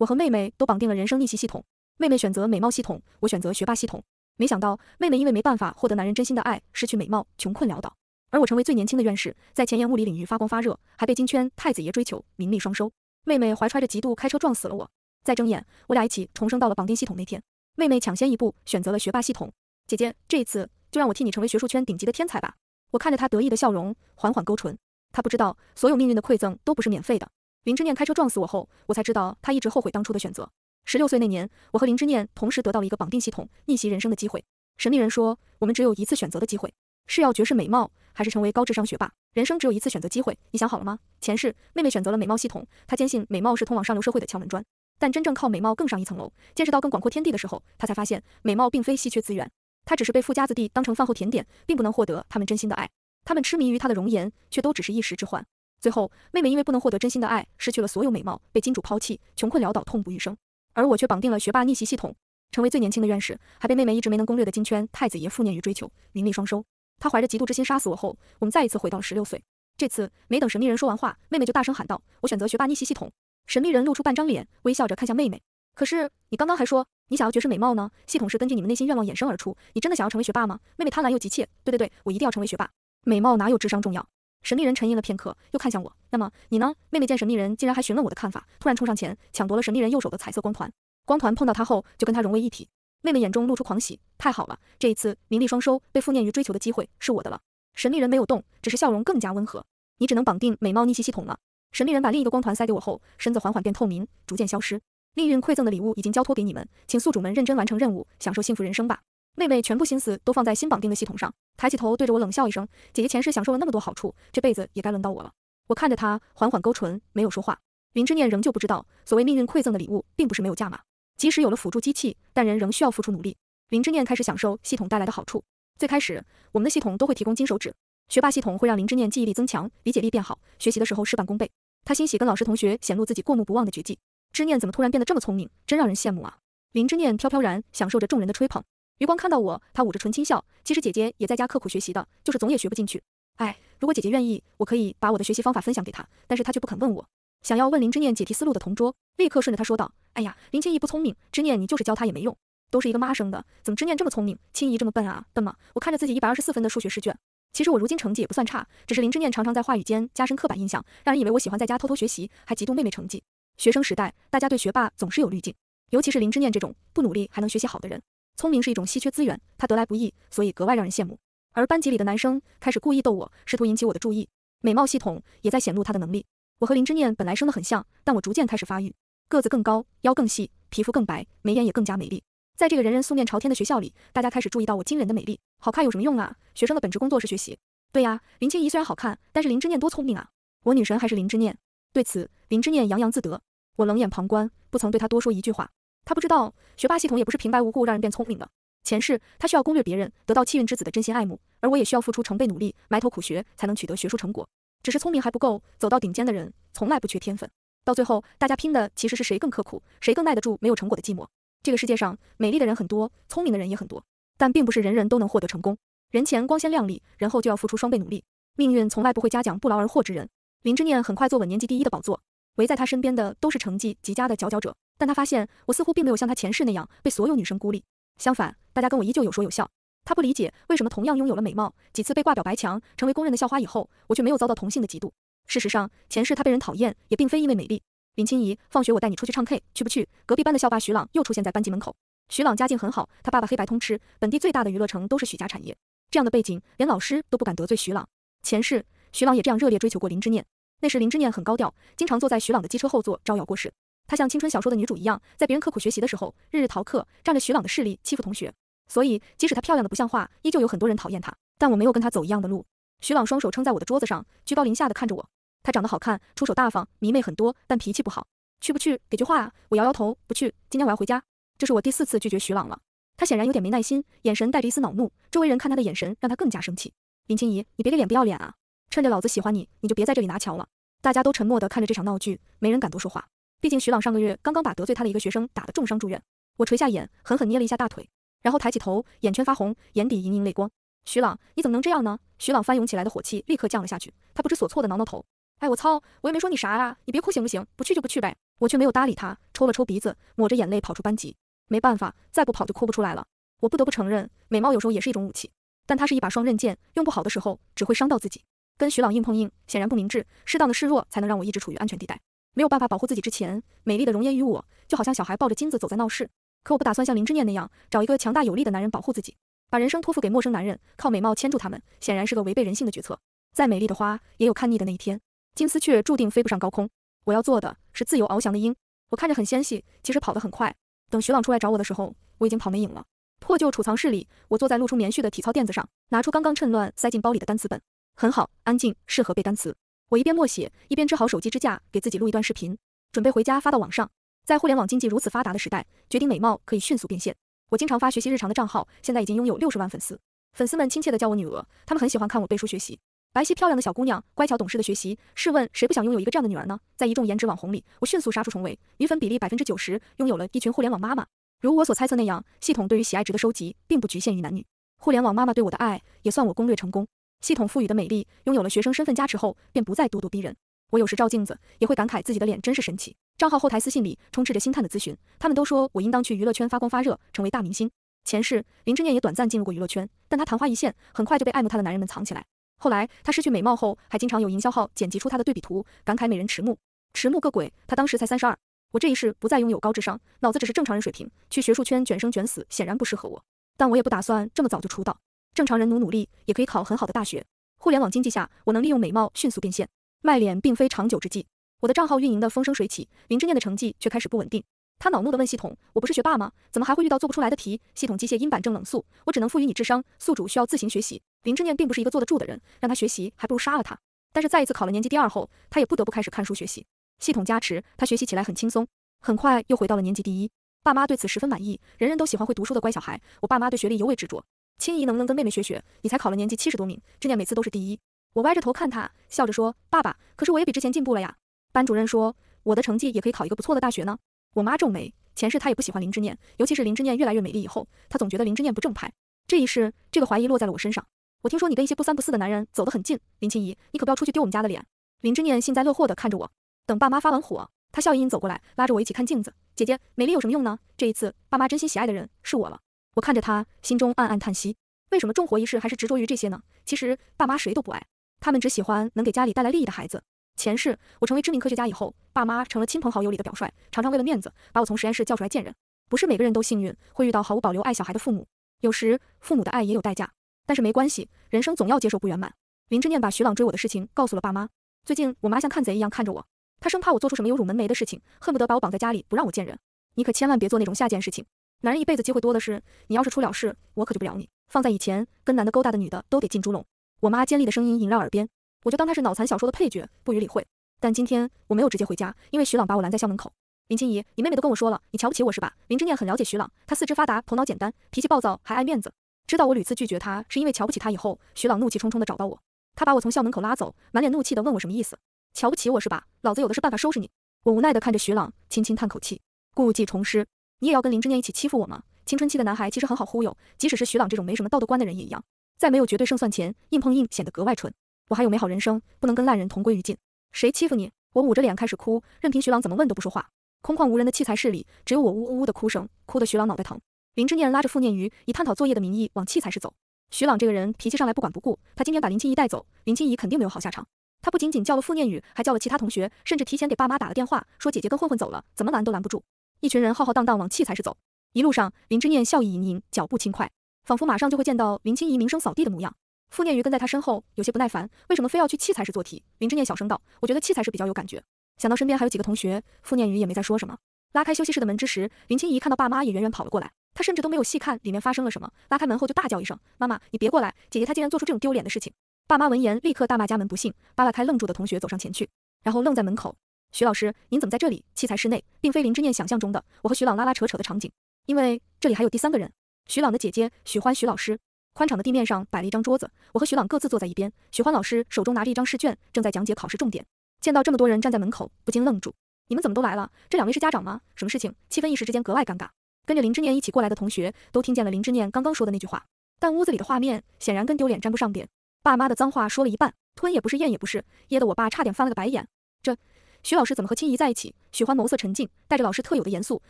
我和妹妹都绑定了人生逆袭系统，妹妹选择美貌系统，我选择学霸系统。没想到妹妹因为没办法获得男人真心的爱，失去美貌，穷困潦倒；而我成为最年轻的院士，在前沿物理领域发光发热，还被金圈太子爷追求，名利双收。妹妹怀揣着嫉妒，开车撞死了我。再睁眼，我俩一起重生到了绑定系统那天。妹妹抢先一步选择了学霸系统，姐姐，这一次就让我替你成为学术圈顶级的天才吧。我看着她得意的笑容，缓缓勾唇。她不知道，所有命运的馈赠都不是免费的。林之念开车撞死我后，我才知道他一直后悔当初的选择。十六岁那年，我和林之念同时得到了一个绑定系统，逆袭人生的机会。神秘人说，我们只有一次选择的机会，是要绝世美貌，还是成为高智商学霸？人生只有一次选择机会，你想好了吗？前世，妹妹选择了美貌系统，她坚信美貌是通往上流社会的敲门砖。但真正靠美貌更上一层楼，见识到更广阔天地的时候，她才发现美貌并非稀缺资源，她只是被富家子弟当成饭后甜点，并不能获得他们真心的爱。他们痴迷于她的容颜，却都只是一时之欢。最后，妹妹因为不能获得真心的爱，失去了所有美貌，被金主抛弃，穷困潦倒，痛不欲生。而我却绑定了学霸逆袭系统，成为最年轻的院士，还被妹妹一直没能攻略的金圈太子爷负念于追求，名利双收。他怀着嫉妒之心杀死我后，我们再一次回到了十六岁。这次没等神秘人说完话，妹妹就大声喊道：“我选择学霸逆袭系统。”神秘人露出半张脸，微笑着看向妹妹。可是你刚刚还说你想要绝世美貌呢？系统是根据你们内心愿望衍生而出，你真的想要成为学霸吗？妹妹贪婪又急切。对对对，我一定要成为学霸。美貌哪有智商重要？神秘人沉吟了片刻，又看向我。那么你呢？妹妹见神秘人竟然还询问我的看法，突然冲上前抢夺了神秘人右手的彩色光团。光团碰到他后，就跟他融为一体。妹妹眼中露出狂喜，太好了，这一次名利双收，被复念于追求的机会是我的了。神秘人没有动，只是笑容更加温和。你只能绑定美貌逆袭系统了。神秘人把另一个光团塞给我后，身子缓缓变透明，逐渐消失。命运馈赠的礼物已经交托给你们，请宿主们认真完成任务，享受幸福人生吧。妹妹全部心思都放在新绑定的系统上，抬起头对着我冷笑一声。姐姐前世享受了那么多好处，这辈子也该轮到我了。我看着她，缓缓勾唇，没有说话。林之念仍旧不知道，所谓命运馈赠的礼物，并不是没有价码。即使有了辅助机器，但人仍需要付出努力。林之念开始享受系统带来的好处。最开始，我们的系统都会提供金手指，学霸系统会让林之念记忆力增强，理解力变好，学习的时候事半功倍。他欣喜跟老师同学显露自己过目不忘的绝技。之念怎么突然变得这么聪明，真让人羡慕啊！林之念飘飘然享受着众人的吹捧。余光看到我，他捂着唇轻笑。其实姐姐也在家刻苦学习的，就是总也学不进去。哎，如果姐姐愿意，我可以把我的学习方法分享给她，但是她却不肯问我。想要问林之念解题思路的同桌立刻顺着他说道：“哎呀，林清怡不聪明，之念你就是教她也没用，都是一个妈生的，怎么之念这么聪明，青怡这么笨啊？笨吗？”我看着自己一百二十四分的数学试卷，其实我如今成绩也不算差，只是林之念常常在话语间加深刻板印象，让人以为我喜欢在家偷偷学习，还嫉妒妹妹成绩。学生时代，大家对学霸总是有滤镜，尤其是林之念这种不努力还能学习好的人。聪明是一种稀缺资源，它得来不易，所以格外让人羡慕。而班级里的男生开始故意逗我，试图引起我的注意。美貌系统也在显露他的能力。我和林之念本来生得很像，但我逐渐开始发育，个子更高，腰更细，皮肤更白，眉眼也更加美丽。在这个人人素面朝天的学校里，大家开始注意到我惊人的美丽。好看有什么用啊？学生的本职工作是学习。对呀，林清怡虽然好看，但是林之念多聪明啊！我女神还是林之念。对此，林之念洋洋自得。我冷眼旁观，不曾对他多说一句话。他不知道，学霸系统也不是平白无故让人变聪明的。前世他需要攻略别人，得到气运之子的真心爱慕，而我也需要付出成倍努力，埋头苦学，才能取得学术成果。只是聪明还不够，走到顶尖的人，从来不缺天分。到最后，大家拼的其实是谁更刻苦，谁更耐得住没有成果的寂寞。这个世界上，美丽的人很多，聪明的人也很多，但并不是人人都能获得成功。人前光鲜亮丽，人后就要付出双倍努力。命运从来不会嘉奖不劳而获之人。林之念很快坐稳年级第一的宝座。围在他身边的都是成绩极佳的佼佼者，但他发现我似乎并没有像他前世那样被所有女生孤立，相反，大家跟我依旧有说有笑。他不理解为什么同样拥有了美貌，几次被挂表白墙，成为公认的校花以后，我却没有遭到同性的嫉妒。事实上，前世他被人讨厌也并非因为美丽。林青怡，放学我带你出去唱 K，去不去？隔壁班的校霸徐朗又出现在班级门口。徐朗家境很好，他爸爸黑白通吃，本地最大的娱乐城都是许家产业。这样的背景，连老师都不敢得罪徐朗。前世，徐朗也这样热烈追求过林之念。那时林之念很高调，经常坐在徐朗的机车后座招摇过市。他像青春小说的女主一样，在别人刻苦学习的时候，日日逃课，仗着徐朗的势力欺负同学。所以即使她漂亮的不像话，依旧有很多人讨厌她。但我没有跟她走一样的路。徐朗双手撑在我的桌子上，居高临下的看着我。她长得好看，出手大方，迷妹很多，但脾气不好。去不去？给句话啊！我摇摇头，不去。今天我要回家。这是我第四次拒绝徐朗了。他显然有点没耐心，眼神带着一丝恼怒。周围人看他的眼神让他更加生气。林青怡，你别给脸不要脸啊！趁着老子喜欢你，你就别在这里拿桥了。大家都沉默地看着这场闹剧，没人敢多说话。毕竟徐朗上个月刚刚把得罪他的一个学生打得重伤住院。我垂下眼，狠狠捏了一下大腿，然后抬起头，眼圈发红，眼底盈盈泪光。徐朗，你怎么能这样呢？徐朗翻涌起来的火气立刻降了下去，他不知所措地挠挠头。哎，我操，我也没说你啥呀，你别哭行不行？不去就不去呗。我却没有搭理他，抽了抽鼻子，抹着眼泪跑出班级。没办法，再不跑就哭不出来了。我不得不承认，美貌有时候也是一种武器，但它是一把双刃剑，用不好的时候只会伤到自己。跟徐朗硬碰硬显然不明智，适当的示弱才能让我一直处于安全地带。没有办法保护自己之前，美丽的容颜于我就好像小孩抱着金子走在闹市。可我不打算像林之念那样找一个强大有力的男人保护自己，把人生托付给陌生男人，靠美貌牵住他们，显然是个违背人性的决策。再美丽的花也有看腻的那一天，金丝雀注定飞不上高空。我要做的是自由翱翔的鹰。我看着很纤细，其实跑得很快。等徐朗出来找我的时候，我已经跑没影了。破旧储藏室里，我坐在露出棉絮的体操垫子上，拿出刚刚趁乱塞进包里的单词本。很好，安静，适合背单词。我一边默写，一边支好手机支架，给自己录一段视频，准备回家发到网上。在互联网经济如此发达的时代，决定美貌可以迅速变现。我经常发学习日常的账号，现在已经拥有六十万粉丝，粉丝们亲切的叫我女儿，他们很喜欢看我背书学习，白皙漂亮的小姑娘，乖巧懂事的学习。试问谁不想拥有一个这样的女儿呢？在一众颜值网红里，我迅速杀出重围，女粉比例百分之九十，拥有了一群互联网妈妈。如我所猜测那样，系统对于喜爱值的收集，并不局限于男女，互联网妈妈对我的爱，也算我攻略成功。系统赋予的美丽，拥有了学生身份加持后，便不再咄咄逼人。我有时照镜子，也会感慨自己的脸真是神奇。账号后台私信里充斥着星探的咨询，他们都说我应当去娱乐圈发光发热，成为大明星。前世林之念也短暂进入过娱乐圈，但他昙花一现，很快就被爱慕他的男人们藏起来。后来他失去美貌后，还经常有营销号剪辑出他的对比图，感慨美人迟暮。迟暮个鬼！他当时才三十二。我这一世不再拥有高智商，脑子只是正常人水平，去学术圈卷生卷死显然不适合我，但我也不打算这么早就出道。正常人努努力也可以考很好的大学。互联网经济下，我能利用美貌迅速变现，卖脸并非长久之计。我的账号运营的风生水起，林之念的成绩却开始不稳定。他恼怒地问系统：“我不是学霸吗？怎么还会遇到做不出来的题？”系统机械音板正冷肃：“我只能赋予你智商，宿主需要自行学习。”林之念并不是一个坐得住的人，让他学习还不如杀了他。但是再一次考了年级第二后，他也不得不开始看书学习。系统加持，他学习起来很轻松，很快又回到了年级第一。爸妈对此十分满意，人人都喜欢会读书的乖小孩。我爸妈对学历尤为执着。青怡，能不能跟妹妹学学？你才考了年级七十多名，知念每次都是第一。我歪着头看她，笑着说：“爸爸，可是我也比之前进步了呀。”班主任说：“我的成绩也可以考一个不错的大学呢。”我妈皱眉，前世她也不喜欢林知念，尤其是林知念越来越美丽以后，她总觉得林知念不正派。这一世，这个怀疑落在了我身上。我听说你跟一些不三不四的男人走得很近，林青怡，你可不要出去丢我们家的脸。林知念幸灾乐祸地看着我，等爸妈发完火，她笑盈盈走过来，拉着我一起看镜子。姐姐，美丽有什么用呢？这一次，爸妈真心喜爱的人是我了。我看着他，心中暗暗叹息：为什么重活一世还是执着于这些呢？其实爸妈谁都不爱，他们只喜欢能给家里带来利益的孩子。前世我成为知名科学家以后，爸妈成了亲朋好友里的表率，常常为了面子把我从实验室叫出来见人。不是每个人都幸运，会遇到毫无保留爱小孩的父母。有时父母的爱也有代价，但是没关系，人生总要接受不圆满。林之念把徐朗追我的事情告诉了爸妈。最近我妈像看贼一样看着我，她生怕我做出什么有辱门楣的事情，恨不得把我绑在家里不让我见人。你可千万别做那种下贱事情。男人一辈子机会多的是，你要是出了事，我可救不了你。放在以前，跟男的勾搭的女的都得进猪笼。我妈尖利的声音萦绕耳边，我就当她是脑残小说的配角，不予理会。但今天我没有直接回家，因为徐朗把我拦在校门口。林青怡，你妹妹都跟我说了，你瞧不起我是吧？林之念很了解徐朗，他四肢发达，头脑简单，脾气暴躁，还爱面子。知道我屡次拒绝他是因为瞧不起他以后，徐朗怒气冲冲的找到我，他把我从校门口拉走，满脸怒气的问我什么意思，瞧不起我是吧？老子有的是办法收拾你。我无奈的看着徐朗，轻轻叹口气，故技重施。你也要跟林之念一起欺负我吗？青春期的男孩其实很好忽悠，即使是徐朗这种没什么道德观的人也一样。在没有绝对胜算前，硬碰硬显得格外蠢。我还有美好人生，不能跟烂人同归于尽。谁欺负你？我捂着脸开始哭，任凭徐朗怎么问都不说话。空旷无人的器材室里，只有我呜呜呜的哭声，哭得徐朗脑袋疼。林之念拉着傅念瑜以探讨作业的名义往器材室走。徐朗这个人脾气上来不管不顾，他今天把林青怡带走，林青怡肯定没有好下场。他不仅仅叫了傅念宇，还叫了其他同学，甚至提前给爸妈打了电话，说姐姐跟混混走了，怎么拦都拦不住。一群人浩浩荡荡往器材室走，一路上林之念笑意盈盈，脚步轻快，仿佛马上就会见到林清怡名声扫地的模样。傅念瑜跟在他身后，有些不耐烦，为什么非要去器材室做题？林之念小声道，我觉得器材室比较有感觉。想到身边还有几个同学，傅念瑜也没再说什么。拉开休息室的门之时，林清怡看到爸妈也远远跑了过来，她甚至都没有细看里面发生了什么。拉开门后就大叫一声，妈妈，你别过来！姐姐她竟然做出这种丢脸的事情！爸妈闻言立刻大骂家门不幸，扒拉开愣住的同学走上前去，然后愣在门口。徐老师，您怎么在这里？器材室内，并非林之念想象中的我和徐朗拉拉扯扯的场景，因为这里还有第三个人，徐朗的姐姐许欢。徐老师，宽敞的地面上摆了一张桌子，我和徐朗各自坐在一边。许欢老师手中拿着一张试卷，正在讲解考试重点。见到这么多人站在门口，不禁愣住。你们怎么都来了？这两位是家长吗？什么事情？气氛一时之间格外尴尬。跟着林之念一起过来的同学都听见了林之念刚刚说的那句话，但屋子里的画面显然跟丢脸沾不上边。爸妈的脏话说了一半，吞也不是，咽也不是，噎得我爸差点翻了个白眼。这。徐老师怎么和青怡在一起？许欢眸色沉静，带着老师特有的严肃。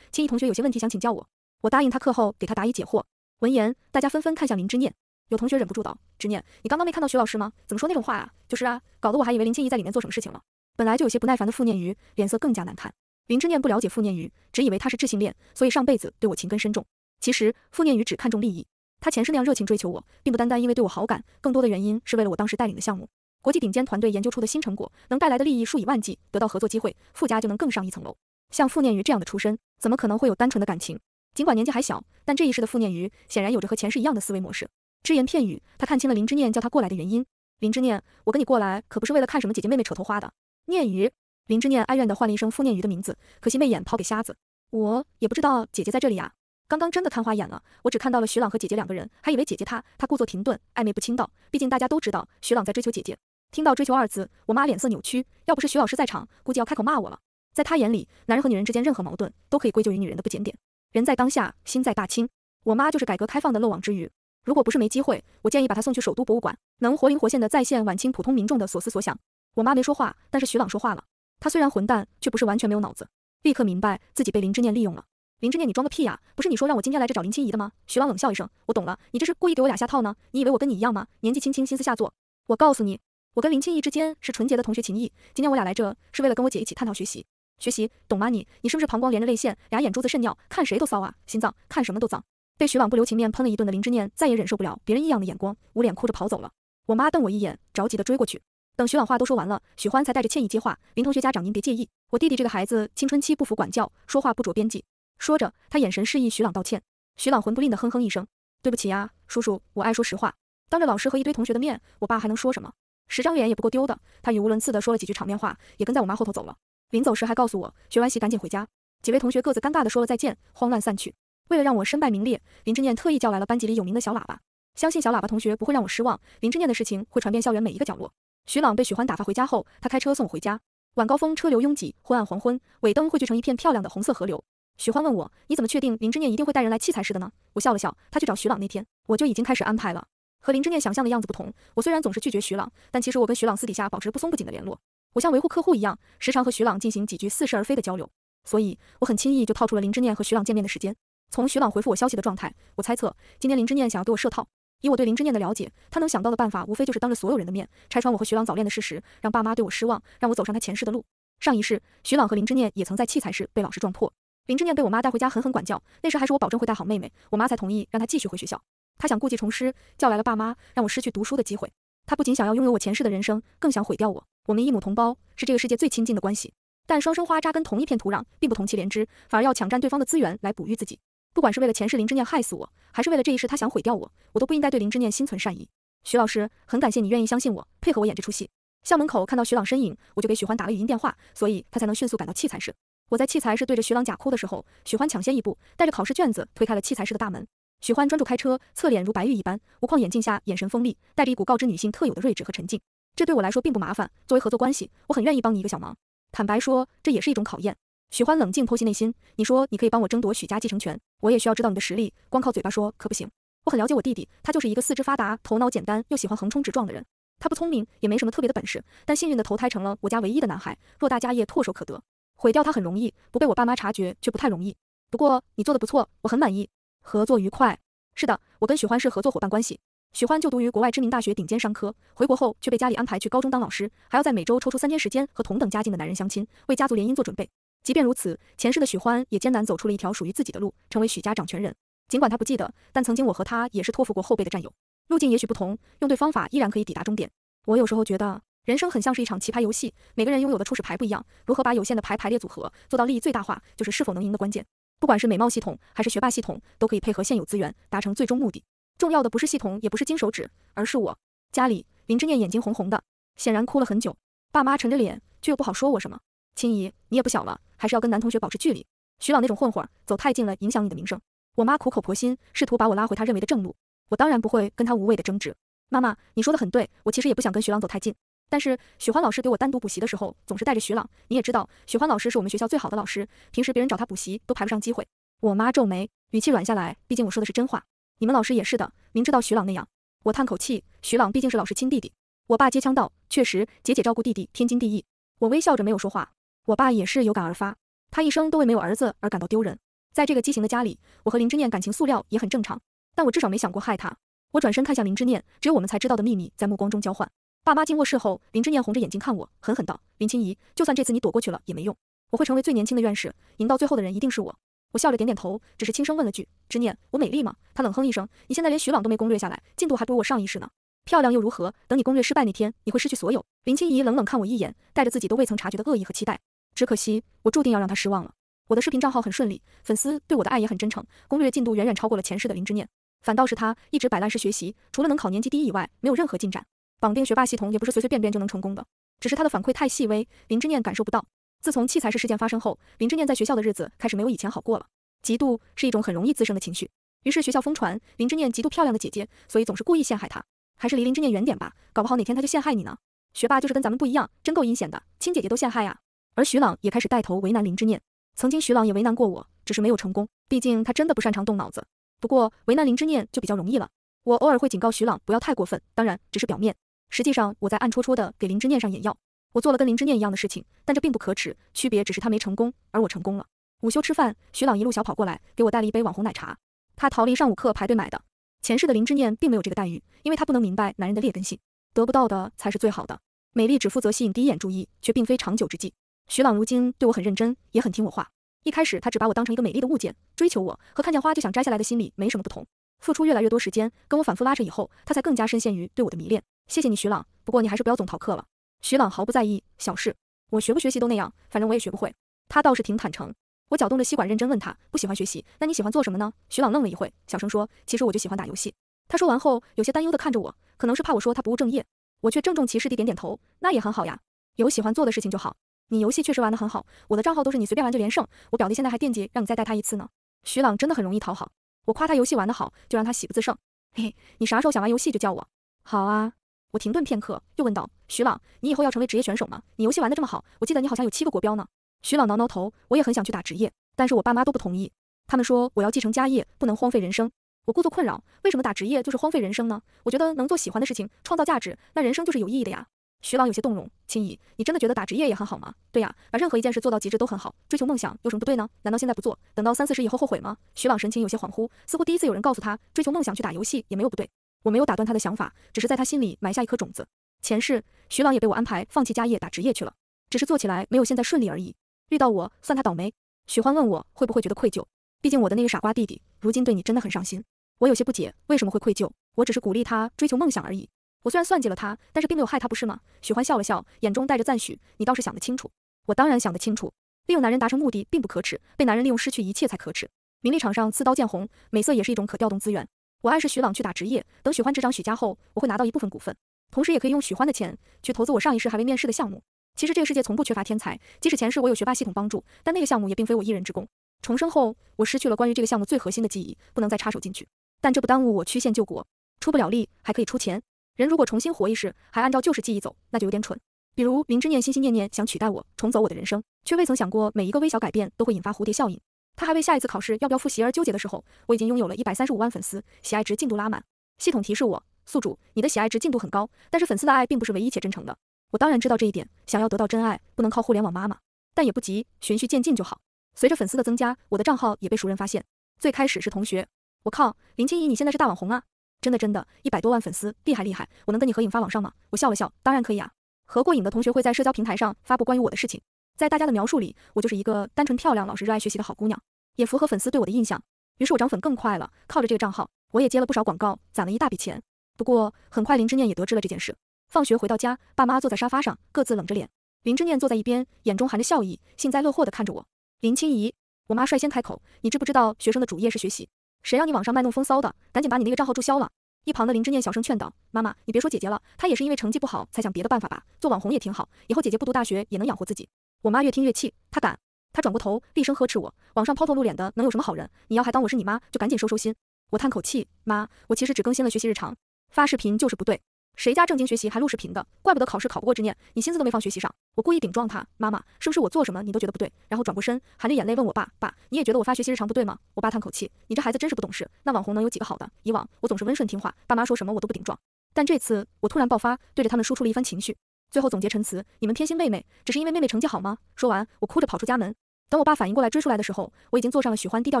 青怡同学有些问题想请教我，我答应他课后给他答疑解惑。闻言，大家纷纷看向林之念。有同学忍不住道：“之念，你刚刚没看到徐老师吗？怎么说那种话啊？就是啊，搞得我还以为林青怡在里面做什么事情了。”本来就有些不耐烦的傅念瑜脸色更加难看。林之念不了解傅念瑜，只以为他是智性恋，所以上辈子对我情根深重。其实傅念瑜只看重利益，他前世那样热情追求我，并不单单因为对我好感，更多的原因是为了我当时带领的项目。国际顶尖团队研究出的新成果，能带来的利益数以万计，得到合作机会，傅家就能更上一层楼。像傅念瑜这样的出身，怎么可能会有单纯的感情？尽管年纪还小，但这一世的傅念瑜显然有着和前世一样的思维模式。只言片语，他看清了林之念叫他过来的原因。林之念，我跟你过来可不是为了看什么姐姐妹妹扯头花的。念瑜，林之念哀怨地唤了一声傅念瑜的名字，可惜媚眼抛给瞎子。我也不知道姐姐在这里啊，刚刚真的看花眼了，我只看到了徐朗和姐姐两个人，还以为姐姐她……她故作停顿，暧昧不清道，毕竟大家都知道徐朗在追求姐姐。听到“追求”二字，我妈脸色扭曲。要不是徐老师在场，估计要开口骂我了。在她眼里，男人和女人之间任何矛盾都可以归咎于女人的不检点。人在当下，心在大清。我妈就是改革开放的漏网之鱼。如果不是没机会，我建议把她送去首都博物馆，能活灵活现的再现晚清普通民众的所思所想。我妈没说话，但是徐朗说话了。他虽然混蛋，却不是完全没有脑子，立刻明白自己被林之念利用了。林之念，你装个屁呀！不是你说让我今天来这找林清怡的吗？徐朗冷笑一声，我懂了，你这是故意给我俩下套呢？你以为我跟你一样吗？年纪轻轻，心思下作。我告诉你。我跟林清逸之间是纯洁的同学情谊。今天我俩来这是为了跟我姐一起探讨学习，学习，懂吗你？你是不是膀胱连着泪腺，俩眼珠子渗尿，看谁都骚啊，心脏看什么都脏。被徐朗不留情面喷了一顿的林之念再也忍受不了别人异样的眼光，捂脸哭着跑走了。我妈瞪我一眼，着急的追过去。等徐朗话都说完了，许欢才带着歉意接话：“林同学家长您别介意，我弟弟这个孩子青春期不服管教，说话不着边际。”说着，他眼神示意徐朗道歉。徐朗魂不吝的哼哼一声：“对不起呀，叔叔，我爱说实话。当着老师和一堆同学的面，我爸还能说什么？”十张脸也不够丢的，他语无伦次的说了几句场面话，也跟在我妈后头走了。临走时还告诉我，学完习赶紧回家。几位同学各自尴尬的说了再见，慌乱散去。为了让我身败名裂，林之念特意叫来了班级里有名的小喇叭，相信小喇叭同学不会让我失望。林之念的事情会传遍校园每一个角落。徐朗被许欢打发回家后，他开车送我回家。晚高峰车流拥挤，昏暗黄昏，尾灯汇聚成一片漂亮的红色河流。许欢问我，你怎么确定林之念一定会带人来器材室的呢？我笑了笑，他去找徐朗那天，我就已经开始安排了。和林之念想象的样子不同，我虽然总是拒绝徐朗，但其实我跟徐朗私底下保持不松不紧的联络。我像维护客户一样，时常和徐朗进行几句似是而非的交流，所以我很轻易就套出了林之念和徐朗见面的时间。从徐朗回复我消息的状态，我猜测今天林之念想要给我设套。以我对林之念的了解，他能想到的办法无非就是当着所有人的面拆穿我和徐朗早恋的事实，让爸妈对我失望，让我走上他前世的路。上一世，徐朗和林之念也曾在器材室被老师撞破，林之念被我妈带回家狠狠管教。那时还是我保证会带好妹妹，我妈才同意让他继续回学校。他想故技重施，叫来了爸妈，让我失去读书的机会。他不仅想要拥有我前世的人生，更想毁掉我。我们一母同胞是这个世界最亲近的关系，但双生花扎根同一片土壤，并不同其连枝，反而要抢占对方的资源来哺育自己。不管是为了前世林之念害死我，还是为了这一世他想毁掉我，我都不应该对林之念心存善意。徐老师，很感谢你愿意相信我，配合我演这出戏。校门口看到徐朗身影，我就给许欢打了语音电话，所以他才能迅速赶到器材室。我在器材室对着徐朗假哭的时候，许欢抢先一步，带着考试卷子推开了器材室的大门。许欢专注开车，侧脸如白玉一般，无框眼镜下眼神锋利，带着一股告知女性特有的睿智和沉静。这对我来说并不麻烦，作为合作关系，我很愿意帮你一个小忙。坦白说，这也是一种考验。许欢冷静剖析内心，你说你可以帮我争夺许家继承权，我也需要知道你的实力，光靠嘴巴说可不行。我很了解我弟弟，他就是一个四肢发达、头脑简单又喜欢横冲直撞的人。他不聪明，也没什么特别的本事，但幸运的投胎成了我家唯一的男孩，偌大家业唾手可得，毁掉他很容易，不被我爸妈察觉却不太容易。不过你做的不错，我很满意。合作愉快。是的，我跟许欢是合作伙伴关系。许欢就读于国外知名大学顶尖商科，回国后却被家里安排去高中当老师，还要在每周抽出三天时间和同等家境的男人相亲，为家族联姻做准备。即便如此，前世的许欢也艰难走出了一条属于自己的路，成为许家掌权人。尽管他不记得，但曾经我和他也是托付过后辈的战友。路径也许不同，用对方法依然可以抵达终点。我有时候觉得，人生很像是一场棋牌游戏，每个人拥有的初始牌不一样，如何把有限的牌排列组合做到利益最大化，就是是否能赢的关键。不管是美貌系统还是学霸系统，都可以配合现有资源达成最终目的。重要的不是系统，也不是金手指，而是我家里林之念眼睛红红的，显然哭了很久。爸妈沉着脸，却又不好说我什么。青姨，你也不小了，还是要跟男同学保持距离。徐朗那种混混，走太近了影响你的名声。我妈苦口婆心，试图把我拉回她认为的正路。我当然不会跟她无谓的争执。妈妈，你说的很对，我其实也不想跟徐朗走太近。但是许欢老师给我单独补习的时候，总是带着徐朗。你也知道，许欢老师是我们学校最好的老师，平时别人找他补习都排不上机会。我妈皱眉，语气软下来，毕竟我说的是真话。你们老师也是的，明知道徐朗那样，我叹口气。徐朗毕竟是老师亲弟弟。我爸接腔道，确实，姐姐照顾弟弟天经地义。我微笑着没有说话。我爸也是有感而发，他一生都为没有儿子而感到丢人。在这个畸形的家里，我和林之念感情塑料也很正常，但我至少没想过害他。我转身看向林之念，只有我们才知道的秘密在目光中交换。爸妈进卧室后，林之念红着眼睛看我，狠狠道：“林清怡，就算这次你躲过去了也没用，我会成为最年轻的院士，赢到最后的人一定是我。”我笑着点点头，只是轻声问了句：“之念，我美丽吗？”他冷哼一声：“你现在连徐朗都没攻略下来，进度还不如我上一世呢。漂亮又如何？等你攻略失败那天，你会失去所有。”林清怡冷冷看我一眼，带着自己都未曾察觉的恶意和期待。只可惜，我注定要让他失望了。我的视频账号很顺利，粉丝对我的爱也很真诚，攻略进度远远超过了前世的林之念。反倒是他，一直摆烂式学习，除了能考年级第一以外，没有任何进展。绑定学霸系统也不是随随便便就能成功的，只是他的反馈太细微，林之念感受不到。自从器材室事件发生后，林之念在学校的日子开始没有以前好过了。嫉妒是一种很容易滋生的情绪，于是学校疯传林之念嫉妒漂亮的姐姐，所以总是故意陷害她。还是离林之念远点吧，搞不好哪天他就陷害你呢。学霸就是跟咱们不一样，真够阴险的，亲姐姐都陷害啊。而徐朗也开始带头为难林之念。曾经徐朗也为难过我，只是没有成功，毕竟他真的不擅长动脑子。不过为难林之念就比较容易了，我偶尔会警告徐朗不要太过分，当然只是表面。实际上，我在暗戳戳的给林之念上眼药。我做了跟林之念一样的事情，但这并不可耻，区别只是他没成功，而我成功了。午休吃饭，徐朗一路小跑过来，给我带了一杯网红奶茶。他逃离上午课排队买的。前世的林之念并没有这个待遇，因为他不能明白男人的劣根性，得不到的才是最好的。美丽只负责吸引第一眼注意，却并非长久之计。徐朗如今对我很认真，也很听我话。一开始他只把我当成一个美丽的物件，追求我和看见花就想摘下来的心理没什么不同。付出越来越多时间跟我反复拉扯以后，他才更加深陷于对我的迷恋。谢谢你，徐朗。不过你还是不要总逃课了。徐朗毫不在意，小事，我学不学习都那样，反正我也学不会。他倒是挺坦诚。我搅动着吸管，认真问他，不喜欢学习，那你喜欢做什么呢？徐朗愣了一会，小声说，其实我就喜欢打游戏。他说完后，有些担忧的看着我，可能是怕我说他不务正业。我却郑重其事地点点头，那也很好呀，有喜欢做的事情就好。你游戏确实玩得很好，我的账号都是你随便玩就连胜。我表弟现在还惦记让你再带他一次呢。徐朗真的很容易讨好。我夸他游戏玩得好，就让他喜不自胜。嘿，你啥时候想玩游戏就叫我。好啊，我停顿片刻，又问道：“徐朗，你以后要成为职业选手吗？你游戏玩得这么好，我记得你好像有七个国标呢。”徐朗挠挠头，我也很想去打职业，但是我爸妈都不同意，他们说我要继承家业，不能荒废人生。我故作困扰：“为什么打职业就是荒废人生呢？我觉得能做喜欢的事情，创造价值，那人生就是有意义的呀。”徐朗有些动容，青怡，你真的觉得打职业也很好吗？对呀，把任何一件事做到极致都很好，追求梦想有什么不对呢？难道现在不做，等到三四十以后后悔吗？徐朗神情有些恍惚，似乎第一次有人告诉他，追求梦想去打游戏也没有不对。我没有打断他的想法，只是在他心里埋下一颗种子。前世，徐朗也被我安排放弃家业打职业去了，只是做起来没有现在顺利而已。遇到我，算他倒霉。许欢问我会不会觉得愧疚，毕竟我的那个傻瓜弟弟，如今对你真的很上心。我有些不解，为什么会愧疚？我只是鼓励他追求梦想而已。我虽然算计了他，但是并没有害他，不是吗？许欢笑了笑，眼中带着赞许。你倒是想得清楚。我当然想得清楚。利用男人达成目的，并不可耻；被男人利用，失去一切才可耻。名利场上，刺刀见红，美色也是一种可调动资源。我暗示许朗去打职业，等许欢执掌许家后，我会拿到一部分股份，同时也可以用许欢的钱去投资我上一世还未面试的项目。其实这个世界从不缺乏天才，即使前世我有学霸系统帮助，但那个项目也并非我一人之功。重生后，我失去了关于这个项目最核心的记忆，不能再插手进去。但这不耽误我曲线救国，出不了力还可以出钱。人如果重新活一世，还按照旧时记忆走，那就有点蠢。比如林之念心心念念想取代我，重走我的人生，却未曾想过每一个微小改变都会引发蝴蝶效应。他还为下一次考试要不要复习而纠结的时候，我已经拥有了一百三十五万粉丝，喜爱值进度拉满。系统提示我，宿主，你的喜爱值进度很高，但是粉丝的爱并不是唯一且真诚的。我当然知道这一点，想要得到真爱，不能靠互联网妈妈，但也不急，循序渐进就好。随着粉丝的增加，我的账号也被熟人发现。最开始是同学，我靠，林清怡，你现在是大网红啊！真的真的，一百多万粉丝，厉害厉害！我能跟你合影发网上吗？我笑了笑，当然可以啊。合过影的同学会在社交平台上发布关于我的事情，在大家的描述里，我就是一个单纯漂亮、老实、热爱学习的好姑娘，也符合粉丝对我的印象。于是我涨粉更快了，靠着这个账号，我也接了不少广告，攒了一大笔钱。不过很快林之念也得知了这件事。放学回到家，爸妈坐在沙发上，各自冷着脸。林之念坐在一边，眼中含着笑意，幸灾乐祸地看着我。林清怡，我妈率先开口，你知不知道学生的主业是学习？谁让你网上卖弄风骚的？赶紧把你那个账号注销了！一旁的林之念小声劝道：“妈妈，你别说姐姐了，她也是因为成绩不好才想别的办法吧？做网红也挺好，以后姐姐不读大学也能养活自己。”我妈越听越气，她敢？她转过头厉声呵斥我：“网上抛头露脸的能有什么好人？你要还当我是你妈，就赶紧收收心！”我叹口气：“妈，我其实只更新了学习日常，发视频就是不对。谁家正经学习还录视频的？怪不得考试考不过之念，你心思都没放学习上。”我故意顶撞他，妈妈是不是我做什么你都觉得不对？然后转过身，含着眼泪问我爸爸，你也觉得我发学习日常不对吗？我爸叹口气，你这孩子真是不懂事。那网红能有几个好的？以往我总是温顺听话，爸妈说什么我都不顶撞。但这次我突然爆发，对着他们输出了一番情绪，最后总结陈词，你们偏心妹妹，只是因为妹妹成绩好吗？说完，我哭着跑出家门。等我爸反应过来追出来的时候，我已经坐上了许欢低调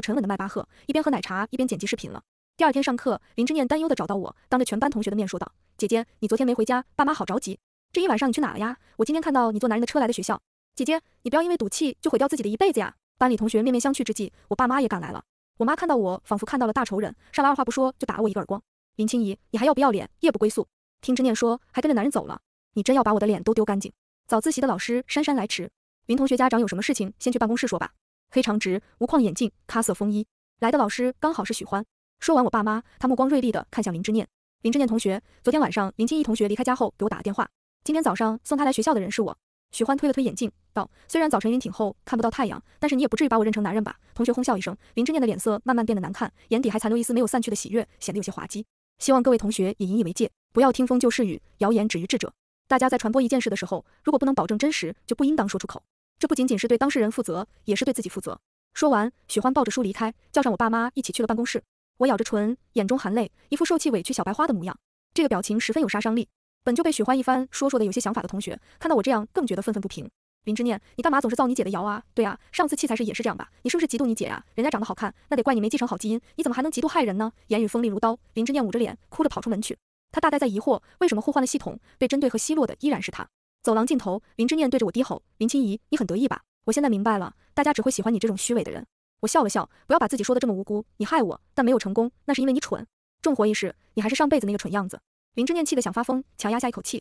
沉稳的迈巴赫，一边喝奶茶一边剪辑视频了。第二天上课，林之念担忧的找到我，当着全班同学的面说道，姐姐，你昨天没回家，爸妈好着急。这一晚上你去哪了呀？我今天看到你坐男人的车来的学校。姐姐，你不要因为赌气就毁掉自己的一辈子呀！班里同学面面相觑之际，我爸妈也赶来了。我妈看到我，仿佛看到了大仇人，上来二话不说就打了我一个耳光。林青怡，你还要不要脸？夜不归宿，听之念说还跟着男人走了，你真要把我的脸都丢干净！早自习的老师姗姗来迟。林同学家长有什么事情，先去办公室说吧。黑长直，无框眼镜，咖色风衣，来的老师刚好是许欢。说完我爸妈，他目光锐利的看向林之念。林之念同学，昨天晚上林青怡同学离开家后给我打了电话。今天早上送他来学校的人是我。许欢推了推眼镜，道：“虽然早晨云挺厚，看不到太阳，但是你也不至于把我认成男人吧？”同学哄笑一声，林之念的脸色慢慢变得难看，眼底还残留一丝没有散去的喜悦，显得有些滑稽。希望各位同学也引以为戒，不要听风就是雨，谣言止于智者。大家在传播一件事的时候，如果不能保证真实，就不应当说出口。这不仅仅是对当事人负责，也是对自己负责。说完，许欢抱着书离开，叫上我爸妈一起去了办公室。我咬着唇，眼中含泪，一副受气委屈小白花的模样。这个表情十分有杀伤力。本就被许欢一番说说的有些想法的同学，看到我这样更觉得愤愤不平。林之念，你干嘛总是造你姐的谣啊？对啊，上次器材室也是这样吧？你是不是嫉妒你姐啊？人家长得好看，那得怪你没继承好基因，你怎么还能嫉妒害人呢？言语锋利如刀，林之念捂着脸，哭着跑出门去。他大概在疑惑，为什么互换了系统，被针对和奚落的依然是他。走廊尽头，林之念对着我低吼：林清怡，你很得意吧？我现在明白了，大家只会喜欢你这种虚伪的人。我笑了笑，不要把自己说的这么无辜。你害我，但没有成功，那是因为你蠢。重活一世，你还是上辈子那个蠢样子。林之念气得想发疯，强压下一口气，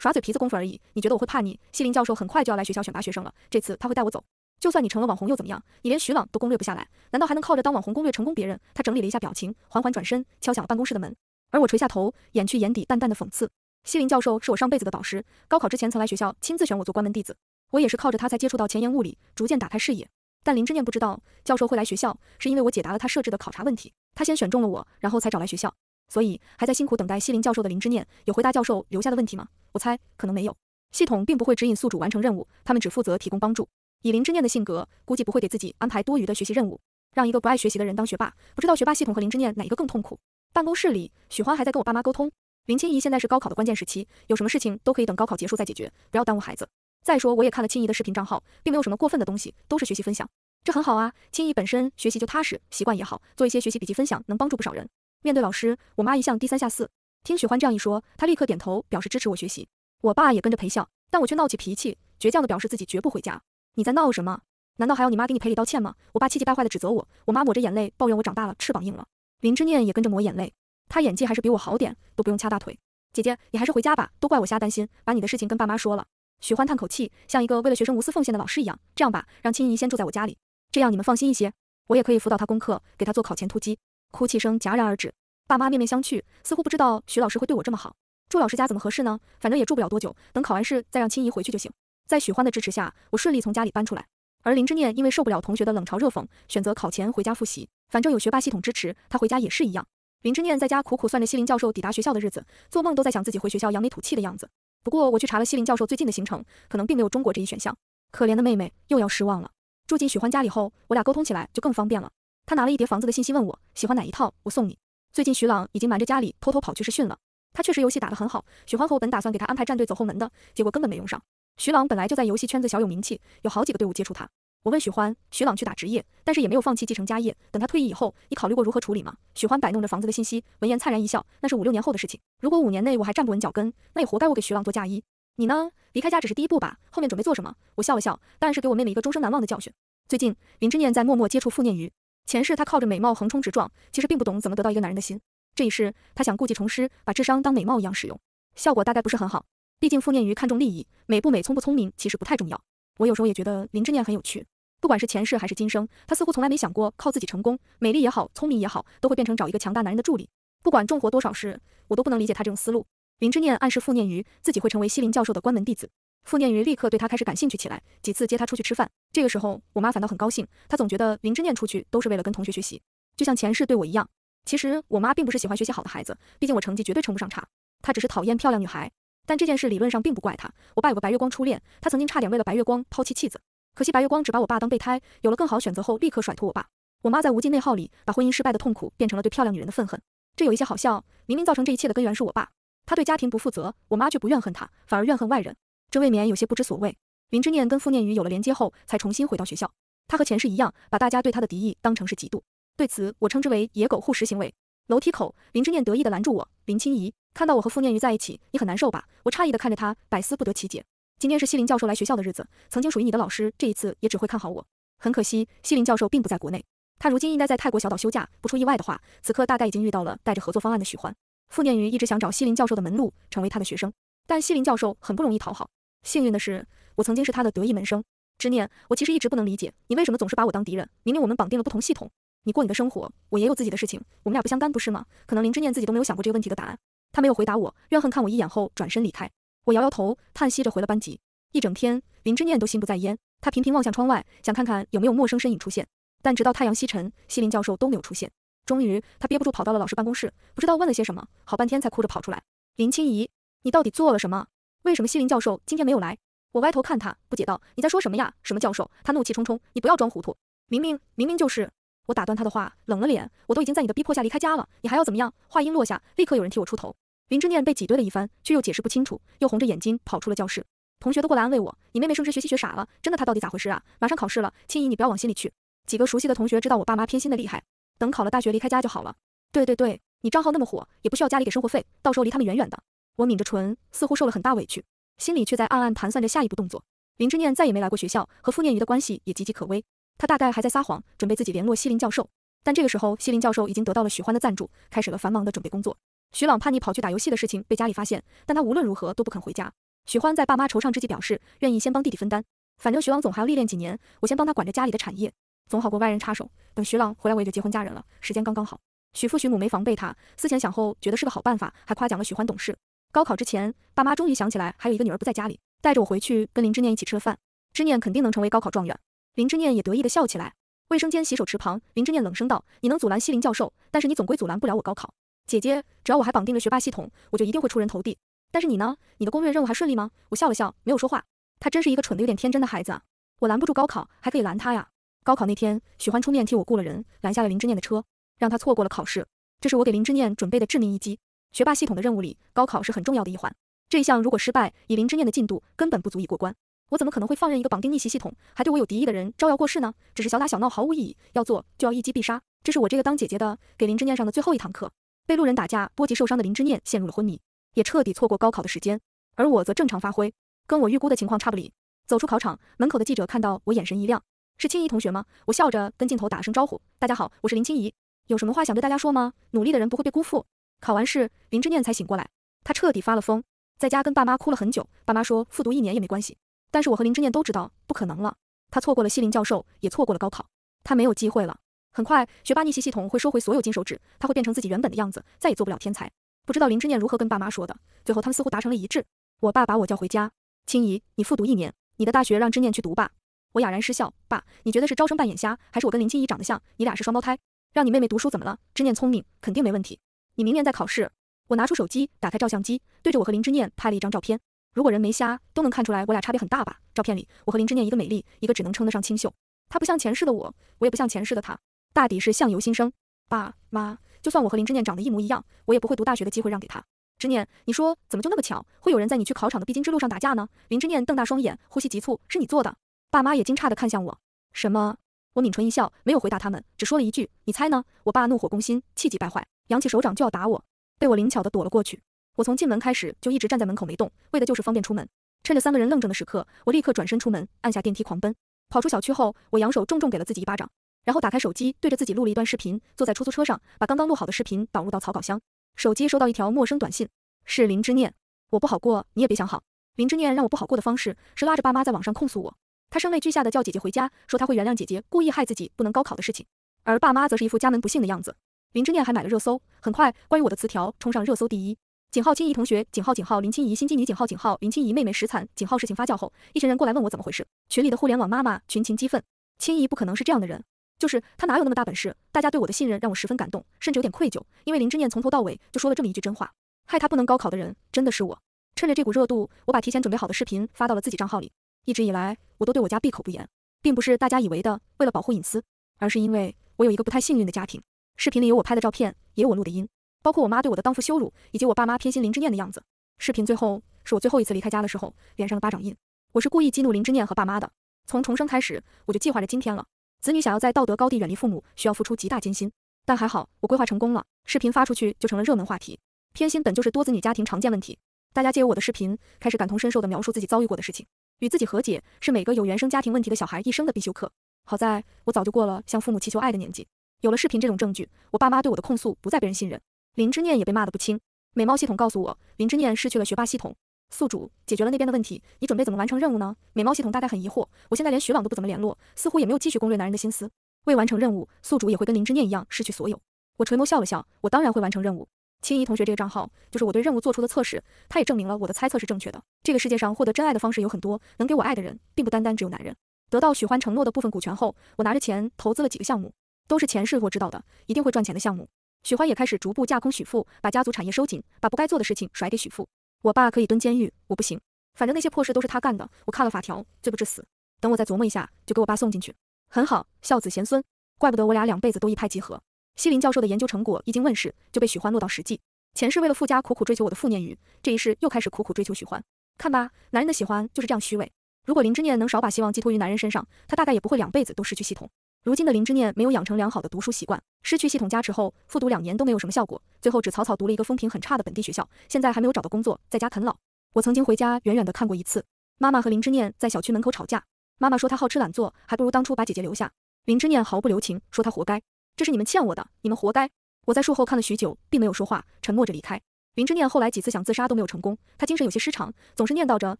耍嘴皮子功夫而已。你觉得我会怕你？西林教授很快就要来学校选拔学生了，这次他会带我走。就算你成了网红又怎么样？你连徐朗都攻略不下来，难道还能靠着当网红攻略成功别人？他整理了一下表情，缓缓转身，敲响了办公室的门。而我垂下头，掩去眼底淡淡的讽刺。西林教授是我上辈子的导师，高考之前曾来学校亲自选我做关门弟子。我也是靠着他才接触到前沿物理，逐渐打开视野。但林之念不知道，教授会来学校，是因为我解答了他设置的考察问题。他先选中了我，然后才找来学校。所以还在辛苦等待西林教授的林之念有回答教授留下的问题吗？我猜可能没有。系统并不会指引宿主完成任务，他们只负责提供帮助。以林之念的性格，估计不会给自己安排多余的学习任务。让一个不爱学习的人当学霸，不知道学霸系统和林之念哪一个更痛苦。办公室里，许欢还在跟我爸妈沟通。林清怡现在是高考的关键时期，有什么事情都可以等高考结束再解决，不要耽误孩子。再说我也看了清怡的视频账号，并没有什么过分的东西，都是学习分享，这很好啊。清怡本身学习就踏实，习惯也好，做一些学习笔记分享，能帮助不少人。面对老师，我妈一向低三下四。听许欢这样一说，她立刻点头表示支持我学习。我爸也跟着陪笑，但我却闹起脾气，倔强的表示自己绝不回家。你在闹什么？难道还要你妈给你赔礼道歉吗？我爸气急败坏的指责我，我妈抹着眼泪抱怨我长大了，翅膀硬了。林之念也跟着抹眼泪，他演技还是比我好点，都不用掐大腿。姐姐，你还是回家吧，都怪我瞎担心，把你的事情跟爸妈说了。许欢叹口气，像一个为了学生无私奉献的老师一样。这样吧，让青怡先住在我家里，这样你们放心一些，我也可以辅导她功课，给她做考前突击。哭泣声戛然而止，爸妈面面相觑，似乎不知道徐老师会对我这么好。住老师家怎么合适呢？反正也住不了多久，等考完试再让青怡回去就行。在许欢的支持下，我顺利从家里搬出来。而林之念因为受不了同学的冷嘲热讽，选择考前回家复习。反正有学霸系统支持，他回家也是一样。林之念在家苦苦算着西林教授抵达学校的日子，做梦都在想自己回学校扬眉吐气的样子。不过我去查了西林教授最近的行程，可能并没有中国这一选项。可怜的妹妹又要失望了。住进许欢家里后，我俩沟通起来就更方便了。他拿了一叠房子的信息问我喜欢哪一套，我送你。最近徐朗已经瞒着家里偷偷跑去试训了，他确实游戏打得很好。许欢和我本打算给他安排战队走后门的，结果根本没用上。徐朗本来就在游戏圈子小有名气，有好几个队伍接触他。我问许欢，徐朗去打职业，但是也没有放弃继承家业。等他退役以后，你考虑过如何处理吗？许欢摆弄着房子的信息，闻言灿然一笑，那是五六年后的事情。如果五年内我还站不稳脚跟，那也活该我给徐朗做嫁衣。你呢？离开家只是第一步吧，后面准备做什么？我笑了笑，当然是给我妹妹一个终生难忘的教训。最近林之念在默默接触傅念瑜，前世她靠着美貌横冲直撞，其实并不懂怎么得到一个男人的心。这一世她想故技重施，把智商当美貌一样使用，效果大概不是很好。毕竟傅念瑜看重利益，美不美，聪不聪明其实不太重要。我有时候也觉得林之念很有趣，不管是前世还是今生，他似乎从来没想过靠自己成功，美丽也好，聪明也好，都会变成找一个强大男人的助理。不管重活多少世，我都不能理解他这种思路。林之念暗示傅念瑜自己会成为西林教授的关门弟子。傅念云立刻对他开始感兴趣起来，几次接他出去吃饭。这个时候，我妈反倒很高兴，她总觉得林之念出去都是为了跟同学学习，就像前世对我一样。其实我妈并不是喜欢学习好的孩子，毕竟我成绩绝对称不上差，她只是讨厌漂亮女孩。但这件事理论上并不怪她，我爸有个白月光初恋，他曾经差点为了白月光抛弃妻子，可惜白月光只把我爸当备胎，有了更好选择后立刻甩脱我爸。我妈在无尽内耗里，把婚姻失败的痛苦变成了对漂亮女人的愤恨，这有一些好笑。明明造成这一切的根源是我爸，他对家庭不负责，我妈却不怨恨他，反而怨恨外人。这未免有些不知所谓。林之念跟傅念瑜有了连接后，才重新回到学校。他和前世一样，把大家对他的敌意当成是嫉妒，对此我称之为“野狗护食行为”。楼梯口，林之念得意地拦住我：“林清怡，看到我和傅念瑜在一起，你很难受吧？”我诧异地看着他，百思不得其解。今天是西林教授来学校的日子，曾经属于你的老师，这一次也只会看好我。很可惜，西林教授并不在国内，他如今应该在泰国小岛休假。不出意外的话，此刻大概已经遇到了带着合作方案的许欢。傅念瑜一直想找西林教授的门路，成为他的学生，但西林教授很不容易讨好。幸运的是，我曾经是他的得意门生。之念，我其实一直不能理解，你为什么总是把我当敌人？明明我们绑定了不同系统，你过你的生活，我也有自己的事情，我们俩不相干，不是吗？可能林之念自己都没有想过这个问题的答案。他没有回答我，怨恨看我一眼后转身离开。我摇摇头，叹息着回了班级。一整天，林之念都心不在焉，他频频望向窗外，想看看有没有陌生身影出现，但直到太阳西沉，西林教授都没有出现。终于，他憋不住跑到了老师办公室，不知道问了些什么，好半天才哭着跑出来。林清怡，你到底做了什么？为什么西林教授今天没有来？我歪头看他，不解道：“你在说什么呀？什么教授？”他怒气冲冲：“你不要装糊涂，明明明明就是……”我打断他的话，冷了脸：“我都已经在你的逼迫下离开家了，你还要怎么样？”话音落下，立刻有人替我出头。林之念被挤兑了一番，却又解释不清楚，又红着眼睛跑出了教室。同学都过来安慰我：“你妹妹是不是学习学傻了？真的，她到底咋回事啊？马上考试了，青怡，你不要往心里去。”几个熟悉的同学知道我爸妈偏心的厉害，等考了大学离开家就好了。对对对，你账号那么火，也不需要家里给生活费，到时候离他们远远的。我抿着唇，似乎受了很大委屈，心里却在暗暗盘算着下一步动作。林之念再也没来过学校，和傅念鱼的关系也岌岌可危。他大概还在撒谎，准备自己联络西林教授。但这个时候，西林教授已经得到了许欢的赞助，开始了繁忙的准备工作。徐朗叛逆跑去打游戏的事情被家里发现，但他无论如何都不肯回家。许欢在爸妈惆怅之际表示，愿意先帮弟弟分担，反正徐朗总还要历练几年，我先帮他管着家里的产业，总好过外人插手。等徐朗回来，我也就结婚嫁人了，时间刚刚好。许父许母没防备他，思前想后觉得是个好办法，还夸奖了许欢懂事。高考之前，爸妈终于想起来还有一个女儿不在家里，带着我回去跟林之念一起吃了饭。之念肯定能成为高考状元，林之念也得意的笑起来。卫生间洗手池旁，林之念冷声道：“你能阻拦西林教授，但是你总归阻拦不了我高考。姐姐，只要我还绑定了学霸系统，我就一定会出人头地。但是你呢？你的攻略任务还顺利吗？”我笑了笑，没有说话。他真是一个蠢的有点天真的孩子。我拦不住高考，还可以拦他呀。高考那天，许欢出面替我雇了人，拦下了林之念的车，让他错过了考试。这是我给林之念准备的致命一击。学霸系统的任务里，高考是很重要的一环。这一项如果失败，以林之念的进度根本不足以过关。我怎么可能会放任一个绑定逆袭系统还对我有敌意的人招摇过市呢？只是小打小闹毫无意义，要做就要一击必杀。这是我这个当姐姐的给林之念上的最后一堂课。被路人打架波及受伤的林之念陷入了昏迷，也彻底错过高考的时间。而我则正常发挥，跟我预估的情况差不离。走出考场门口的记者看到我，眼神一亮：“是青怡同学吗？”我笑着跟镜头打声招呼：“大家好，我是林青怡。有什么话想对大家说吗？努力的人不会被辜负。”考完试，林之念才醒过来，他彻底发了疯，在家跟爸妈哭了很久。爸妈说复读一年也没关系，但是我和林之念都知道不可能了。他错过了西林教授，也错过了高考，他没有机会了。很快，学霸逆袭系统会收回所有金手指，他会变成自己原本的样子，再也做不了天才。不知道林之念如何跟爸妈说的，最后他们似乎达成了一致。我爸把我叫回家，青怡，你复读一年，你的大学让之念去读吧。我哑然失笑，爸，你觉得是招生办眼瞎，还是我跟林青怡长得像，你俩是双胞胎？让你妹妹读书怎么了？之念聪明，肯定没问题。你明年再考试，我拿出手机，打开照相机，对着我和林之念拍了一张照片。如果人没瞎，都能看出来我俩差别很大吧？照片里，我和林之念一个美丽，一个只能称得上清秀。她不像前世的我，我也不像前世的她，大抵是相由心生。爸妈，就算我和林之念长得一模一样，我也不会读大学的机会让给她。之念，你说怎么就那么巧，会有人在你去考场的必经之路上打架呢？林之念瞪大双眼，呼吸急促，是你做的？爸妈也惊诧的看向我。什么？我抿唇一笑，没有回答他们，只说了一句，你猜呢？我爸怒火攻心，气急败坏。扬起手掌就要打我，被我灵巧的躲了过去。我从进门开始就一直站在门口没动，为的就是方便出门。趁着三个人愣怔的时刻，我立刻转身出门，按下电梯狂奔。跑出小区后，我扬手重重给了自己一巴掌，然后打开手机，对着自己录了一段视频。坐在出租车上，把刚刚录好的视频导入到草稿箱。手机收到一条陌生短信，是林之念。我不好过，你也别想好。林之念让我不好过的方式是拉着爸妈在网上控诉我。他声泪俱下的叫姐姐回家，说他会原谅姐姐故意害自己不能高考的事情。而爸妈则是一副家门不幸的样子。林之念还买了热搜，很快，关于我的词条冲上热搜第一。井号清怡同学，井号井号林清怡心机女，井号井号林清怡妹妹实惨。井号事情发酵后，一群人过来问我怎么回事，群里的互联网妈妈群情激愤，清怡不可能是这样的人，就是她哪有那么大本事？大家对我的信任让我十分感动，甚至有点愧疚，因为林之念从头到尾就说了这么一句真话，害她不能高考的人真的是我。趁着这股热度，我把提前准备好的视频发到了自己账号里。一直以来，我都对我家闭口不言，并不是大家以为的为了保护隐私，而是因为我有一个不太幸运的家庭。视频里有我拍的照片，也有我录的音，包括我妈对我的当妇羞辱，以及我爸妈偏心林之念的样子。视频最后是我最后一次离开家的时候，脸上的巴掌印。我是故意激怒林之念和爸妈的。从重生开始，我就计划着今天了。子女想要在道德高地远离父母，需要付出极大艰辛，但还好，我规划成功了。视频发出去就成了热门话题。偏心本就是多子女家庭常见问题，大家借由我的视频，开始感同身受地描述自己遭遇过的事情，与自己和解是每个有原生家庭问题的小孩一生的必修课。好在我早就过了向父母祈求爱的年纪。有了视频这种证据，我爸妈对我的控诉不再被人信任。林之念也被骂得不轻。美貌系统告诉我，林之念失去了学霸系统。宿主解决了那边的问题，你准备怎么完成任务呢？美貌系统大概很疑惑。我现在连徐朗都不怎么联络，似乎也没有继续攻略男人的心思。未完成任务，宿主也会跟林之念一样失去所有。我垂眸笑了笑，我当然会完成任务。青怡同学这个账号就是我对任务做出的测试，它也证明了我的猜测是正确的。这个世界上获得真爱的方式有很多，能给我爱的人，并不单单只有男人。得到许欢承诺的部分股权后，我拿着钱投资了几个项目。都是前世我知道的，一定会赚钱的项目。许欢也开始逐步架空许父，把家族产业收紧，把不该做的事情甩给许父。我爸可以蹲监狱，我不行。反正那些破事都是他干的，我看了法条，罪不至死。等我再琢磨一下，就给我爸送进去。很好，孝子贤孙，怪不得我俩两辈子都一拍即合。西林教授的研究成果一经问世，就被许欢落到实际。前世为了富家苦苦追求我的傅念雨，这一世又开始苦苦追求许欢。看吧，男人的喜欢就是这样虚伪。如果林之念能少把希望寄托于男人身上，他大概也不会两辈子都失去系统。如今的林之念没有养成良好的读书习惯，失去系统加持后，复读两年都没有什么效果，最后只草草读了一个风评很差的本地学校，现在还没有找到工作，在家啃老。我曾经回家远远的看过一次，妈妈和林之念在小区门口吵架，妈妈说她好吃懒做，还不如当初把姐姐留下。林之念毫不留情，说她活该，这是你们欠我的，你们活该。我在树后看了许久，并没有说话，沉默着离开。林之念后来几次想自杀都没有成功，他精神有些失常，总是念叨着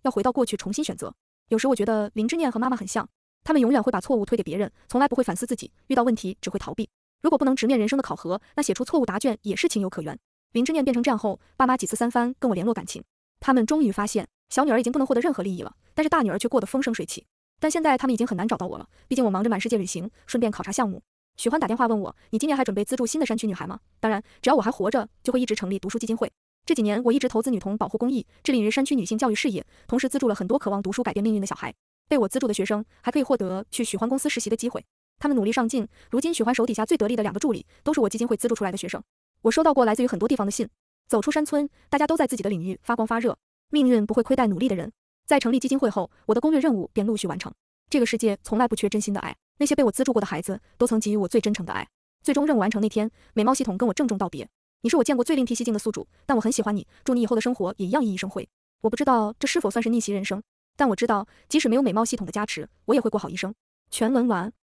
要回到过去重新选择。有时我觉得林之念和妈妈很像。他们永远会把错误推给别人，从来不会反思自己。遇到问题只会逃避。如果不能直面人生的考核，那写出错误答卷也是情有可原。林之念变成这样后，爸妈几次三番跟我联络感情。他们终于发现，小女儿已经不能获得任何利益了，但是大女儿却过得风生水起。但现在他们已经很难找到我了，毕竟我忙着满世界旅行，顺便考察项目。许欢打电话问我：“你今年还准备资助新的山区女孩吗？”当然，只要我还活着，就会一直成立读书基金会。这几年我一直投资女童保护公益，致力于山区女性教育事业，同时资助了很多渴望读书改变命运的小孩。被我资助的学生还可以获得去许欢公司实习的机会。他们努力上进，如今许欢手底下最得力的两个助理都是我基金会资助出来的学生。我收到过来自于很多地方的信，走出山村，大家都在自己的领域发光发热，命运不会亏待努力的人。在成立基金会后，我的攻略任务便陆续完成。这个世界从来不缺真心的爱，那些被我资助过的孩子都曾给予我最真诚的爱。最终任务完成那天，美貌系统跟我郑重道别：“你是我见过最另辟蹊径的宿主，但我很喜欢你，祝你以后的生活也一样熠熠生辉。”我不知道这是否算是逆袭人生。但我知道，即使没有美貌系统的加持，我也会过好一生。全文完。